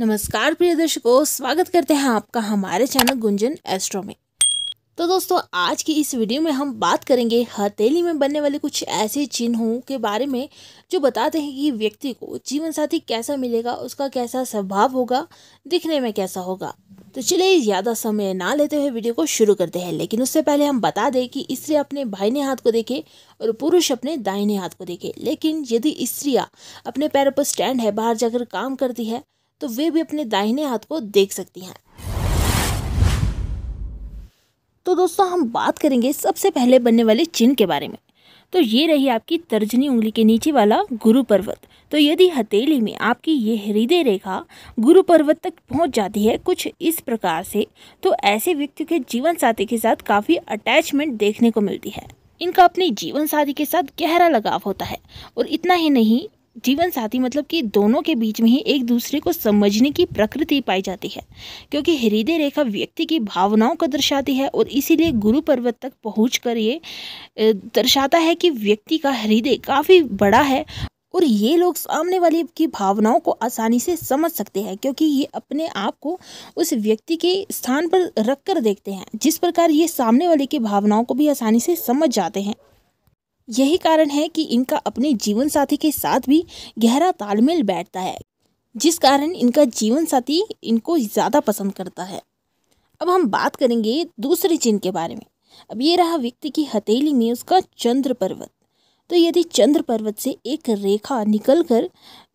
नमस्कार प्रिय दर्शकों स्वागत करते हैं आपका हमारे चैनल गुंजन एस्ट्रो में तो दोस्तों आज की इस वीडियो में हम बात करेंगे हथेली में बनने वाले कुछ ऐसे चिन्हों के बारे में जो बताते हैं कि व्यक्ति को जीवन साथी कैसा मिलेगा उसका कैसा स्वभाव होगा दिखने में कैसा होगा तो चलिए ज़्यादा समय ना लेते हुए वीडियो को शुरू करते हैं लेकिन उससे पहले हम बता दें कि स्त्री अपने भाई ने हाथ को देखे और पुरुष अपने दाहिने हाथ को देखे लेकिन यदि स्त्रियाँ अपने पैरों पर स्टैंड है बाहर जाकर काम करती है तो वे भी अपने दाहिने हाथ को देख सकती हैं तो दोस्तों हम बात करेंगे सबसे पहले बनने वाले चिन्ह के बारे में तो ये रही आपकी तर्जनी उंगली के नीचे वाला गुरु पर्वत तो यदि हथेली में आपकी ये हृदय रेखा गुरु पर्वत तक पहुंच जाती है कुछ इस प्रकार से तो ऐसे व्यक्ति के जीवन साथी के साथ काफ़ी अटैचमेंट देखने को मिलती है इनका अपने जीवन साथी के साथ गहरा लगाव होता है और इतना ही नहीं जीवन साथी मतलब कि दोनों के बीच में ही एक दूसरे को समझने की प्रकृति पाई जाती है क्योंकि हृदय रेखा व्यक्ति की भावनाओं को दर्शाती है और इसीलिए गुरु पर्वत तक पहुँच कर ये दर्शाता है कि व्यक्ति का हृदय काफ़ी बड़ा है और ये लोग सामने वाले की भावनाओं को आसानी से समझ सकते हैं क्योंकि ये अपने आप को उस व्यक्ति के स्थान पर रख कर देखते हैं जिस प्रकार ये सामने वाले की भावनाओं को भी आसानी से समझ जाते हैं यही कारण है कि इनका अपने जीवन साथी के साथ भी गहरा तालमेल बैठता है जिस कारण इनका जीवन साथी इनको ज़्यादा पसंद करता है अब हम बात करेंगे दूसरे चिन्ह के बारे में अब ये रहा व्यक्ति की हथेली में उसका चंद्र पर्वत तो यदि चंद्र पर्वत से एक रेखा निकल कर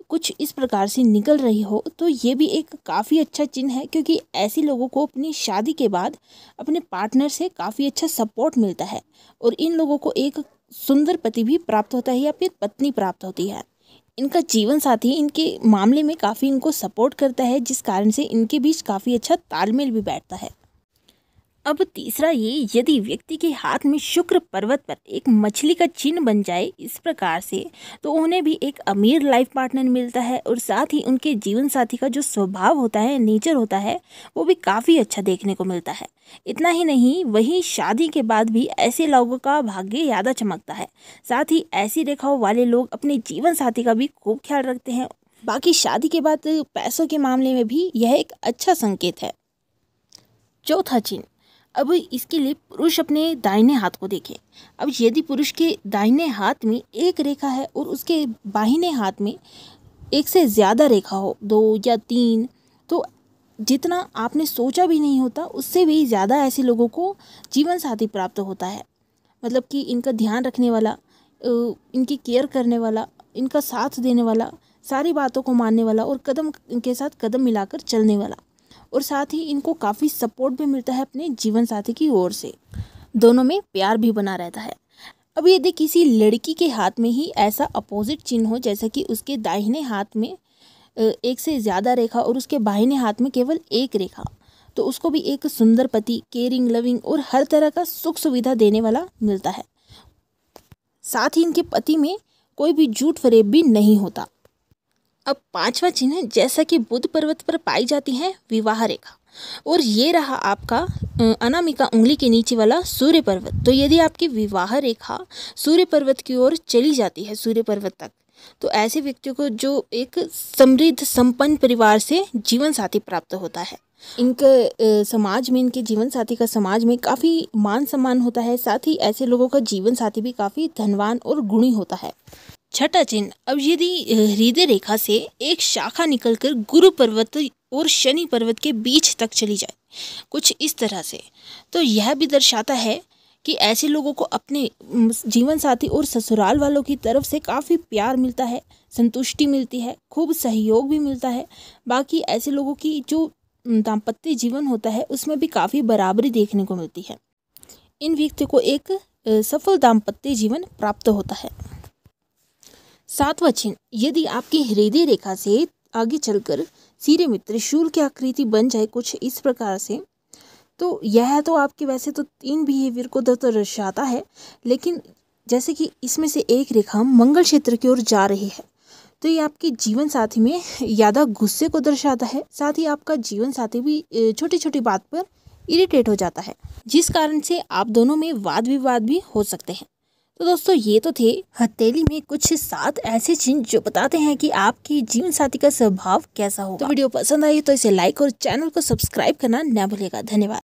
कुछ इस प्रकार से निकल रही हो तो ये भी एक काफ़ी अच्छा चिन्ह है क्योंकि ऐसे लोगों को अपनी शादी के बाद अपने पार्टनर से काफ़ी अच्छा सपोर्ट मिलता है और इन लोगों को एक सुंदर पति भी प्राप्त होता है या फिर पत्नी प्राप्त होती है इनका जीवन साथी इनके मामले में काफ़ी इनको सपोर्ट करता है जिस कारण से इनके बीच काफ़ी अच्छा तालमेल भी बैठता है अब तीसरा ये यदि व्यक्ति के हाथ में शुक्र पर्वत पर एक मछली का चिन्ह बन जाए इस प्रकार से तो उन्हें भी एक अमीर लाइफ पार्टनर मिलता है और साथ ही उनके जीवन साथी का जो स्वभाव होता है नेचर होता है वो भी काफ़ी अच्छा देखने को मिलता है इतना ही नहीं वहीं शादी के बाद भी ऐसे लोगों का भाग्य ज़्यादा चमकता है साथ ही ऐसी रेखाओं वाले लोग अपने जीवन साथी का भी खूब ख्याल रखते हैं बाकी शादी के बाद पैसों के मामले में भी यह एक अच्छा संकेत है चौथा चिन्ह अब इसके लिए पुरुष अपने दाहिने हाथ को देखें अब यदि पुरुष के दाहिने हाथ में एक रेखा है और उसके बाहिने हाथ में एक से ज़्यादा रेखा हो दो या तीन तो जितना आपने सोचा भी नहीं होता उससे भी ज़्यादा ऐसे लोगों को जीवन साथी प्राप्त होता है मतलब कि इनका ध्यान रखने वाला इनकी केयर करने वाला इनका साथ देने वाला सारी बातों को मानने वाला और कदम इनके साथ कदम मिलाकर चलने वाला और साथ ही इनको काफ़ी सपोर्ट भी मिलता है अपने जीवन साथी की ओर से दोनों में प्यार भी बना रहता है अब यदि किसी लड़की के हाथ में ही ऐसा अपोजिट चिन्ह हो जैसा कि उसके दाहिने हाथ में एक से ज़्यादा रेखा और उसके बाहिने हाथ में केवल एक रेखा तो उसको भी एक सुंदर पति केयरिंग लविंग और हर तरह का सुख सुविधा देने वाला मिलता है साथ ही इनके पति में कोई भी झूठ फरेब भी नहीं होता अब पांचवा चिन्ह जैसा कि बुद्ध पर्वत पर पाई जाती है विवाह रेखा और ये रहा आपका अनामिका उंगली के नीचे वाला सूर्य पर्वत तो यदि आपकी विवाह रेखा सूर्य पर्वत की ओर चली जाती है सूर्य पर्वत तक तो ऐसे व्यक्तियों को जो एक समृद्ध संपन्न परिवार से जीवन साथी प्राप्त होता है इनके समाज में इनके जीवन साथी का समाज में काफ़ी मान सम्मान होता है साथ ही ऐसे लोगों का जीवन साथी भी काफ़ी धनवान और गुणी होता है छठा चिन्ह अब यदि हृदय रेखा से एक शाखा निकलकर गुरु पर्वत और शनि पर्वत के बीच तक चली जाए कुछ इस तरह से तो यह भी दर्शाता है कि ऐसे लोगों को अपने जीवन साथी और ससुराल वालों की तरफ से काफ़ी प्यार मिलता है संतुष्टि मिलती है खूब सहयोग भी मिलता है बाकी ऐसे लोगों की जो दाम्पत्य जीवन होता है उसमें भी काफ़ी बराबरी देखने को मिलती है इन व्यक्ति को एक सफल दाम्पत्य जीवन प्राप्त होता है सातवा चिन्ह यदि आपकी हृदय रेखा से आगे चलकर सीरे में त्रिशूल की आकृति बन जाए कुछ इस प्रकार से तो यह तो आपके वैसे तो तीन बिहेवियर को दर्शाता है लेकिन जैसे कि इसमें से एक रेखा मंगल क्षेत्र की ओर जा रही है तो ये आपके जीवन साथी में ज़्यादा गुस्से को दर्शाता है साथ ही आपका जीवन साथी भी छोटी छोटी बात पर इरिटेट हो जाता है जिस कारण से आप दोनों में वाद विवाद भी हो सकते हैं तो दोस्तों ये तो थे हथेली में कुछ सात ऐसे चिन्ह जो बताते हैं कि आपके जीवन साथी का स्वभाव कैसा होगा तो वीडियो पसंद आई तो इसे लाइक और चैनल को सब्सक्राइब करना न भूलेगा धन्यवाद